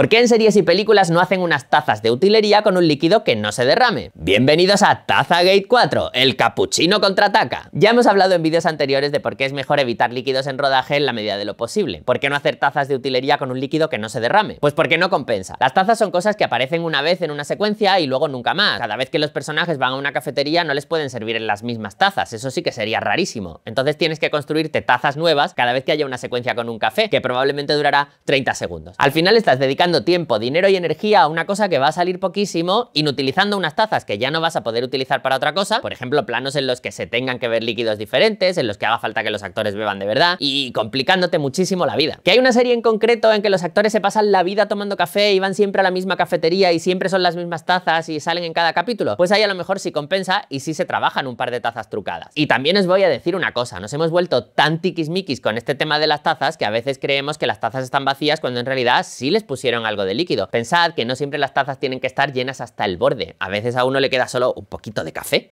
¿Por qué en series y películas no hacen unas tazas de utilería con un líquido que no se derrame? Bienvenidos a Tazagate 4, el capuchino contraataca. Ya hemos hablado en vídeos anteriores de por qué es mejor evitar líquidos en rodaje en la medida de lo posible. ¿Por qué no hacer tazas de utilería con un líquido que no se derrame? Pues porque no compensa. Las tazas son cosas que aparecen una vez en una secuencia y luego nunca más. Cada vez que los personajes van a una cafetería no les pueden servir en las mismas tazas, eso sí que sería rarísimo. Entonces tienes que construirte tazas nuevas cada vez que haya una secuencia con un café, que probablemente durará 30 segundos. Al final estás dedicando tiempo, dinero y energía a una cosa que va a salir poquísimo, inutilizando unas tazas que ya no vas a poder utilizar para otra cosa, por ejemplo, planos en los que se tengan que ver líquidos diferentes, en los que haga falta que los actores beban de verdad, y complicándote muchísimo la vida. Que hay una serie en concreto en que los actores se pasan la vida tomando café y van siempre a la misma cafetería y siempre son las mismas tazas y salen en cada capítulo, pues ahí a lo mejor sí compensa y sí se trabajan un par de tazas trucadas. Y también os voy a decir una cosa, nos hemos vuelto tan tiquismiquis con este tema de las tazas que a veces creemos que las tazas están vacías cuando en realidad sí les pusieron algo de líquido. Pensad que no siempre las tazas tienen que estar llenas hasta el borde. A veces a uno le queda solo un poquito de café.